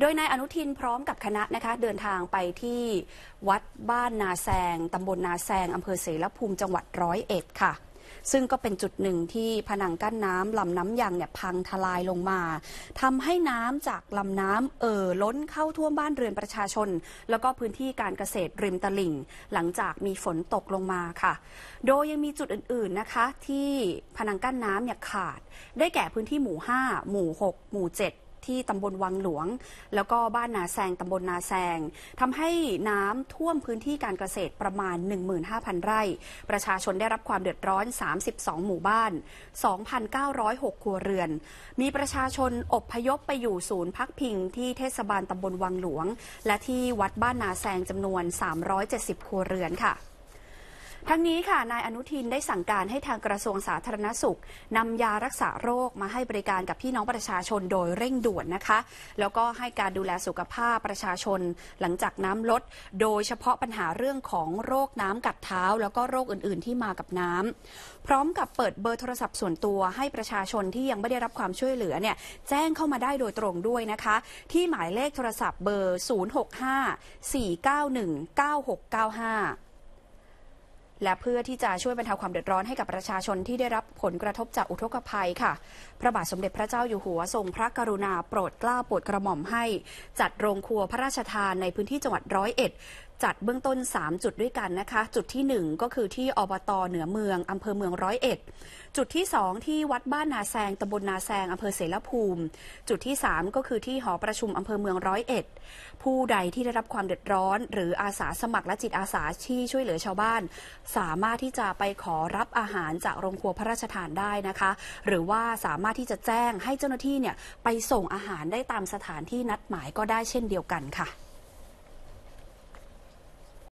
โดยนายอนุทินพร้อมกับคณะนะคะเดินทางไปที่วัดบ้านนาแซงตำบลนาแซงอำเภอเสรภูมิจังหวัดร้อยเอ็ดค่ะ ซึ่งก็เป็นจุดหนึ่งที่ผนังกั้นน้ำลำน้ำยางเนี่ยพังทลายลงมาทำให้น้ำจากลำน้ำเอ่อล้นเข้าท่วมบ้านเรือนประชาชน แล้วก็พื้นที่การเกษตรริมตลิ่ง หลังจากมีฝนตกลงมาค่ะ โดยยังมีจุดอื่นๆนะคะที่ผนังกั้นน้ำเนี่ยขาด ได้แก่พื้นที่หมู่5หมู่6หมู่7ที่ตำบลวังหลวง แล้วก็บ้านนาแซงตำบลนาแซงทำให้น้ำท่วมพื้นที่การเกษตรประมาณ 15,000 ไร่ ประชาชนได้รับความเดือดร้อน 32 หมู่บ้าน 2,906 ครัวเรือน มีประชาชนอบพยพไปอยู่ศูนย์พักพิงที่เทศบาลตำบลวังหลวง และที่วัดบ้านนาแซงจำนวน 370 ครัวเรือนค่ะทั้งนี้ค่ะ นายอนุทินได้สั่งการให้ทางกระทรวงสาธารณสุขนำยารักษาโรคมาให้บริการกับพี่น้องประชาชนโดยเร่งด่วนนะคะ แล้วก็ให้การดูแลสุขภาพประชาชน หลังจากน้ำลด โดยเฉพาะปัญหาเรื่องของโรคน้ำกัดเท้าแล้วก็โรคอื่นๆ ที่มากับน้ำพร้อมกับเปิดเบอร์โทรศัพท์ส่วนตัวให้ประชาชนที่ยังไม่ได้รับความช่วยเหลือเนี่ยแจ้งเข้ามาได้โดยตรงด้วยนะคะ ที่หมายเลขโทรศัพท์เบอร์065 491 9695และเพื่อที่จะช่วยบรรเทาความเดือดร้อนให้กับประชาชนที่ได้รับผลกระทบจากอุทกภัยค่ะ พระบาทสมเด็จพระเจ้าอยู่หัวทรงพระกรุณาโปรดเกล้าโปรดกระหม่อมให้ จัดโรงครัวพระราชทานในพื้นที่จังหวัดร้อยเอ็ดจัดเบื้องต้น 3 จุดด้วยกันนะคะ จุดที่ 1 ก็คือที่อบตเหนือเมืองอำเภอเมืองร้อยเอ็ดจุดที่ 2 ที่วัดบ้านนาแซงตำบลนาแซงอำเภอเสรภูมิ จุดที่ 3 ก็คือที่หอประชุมอำเภอเมืองร้อยเอ็ดผู้ใดที่ได้รับความเดือดร้อน หรืออาสาสมัครและจิตอาสาที่ช่วยเหลือชาวบ้าน สามารถที่จะไปขอรับอาหารจากโรงครัวพระราชทานได้นะคะ หรือว่าสามารถที่จะแจ้งให้เจ้าหน้าที่เนี่ยไปส่งอาหารได้ตามสถานที่นัดหมายก็ได้เช่นเดียวกันค่ะ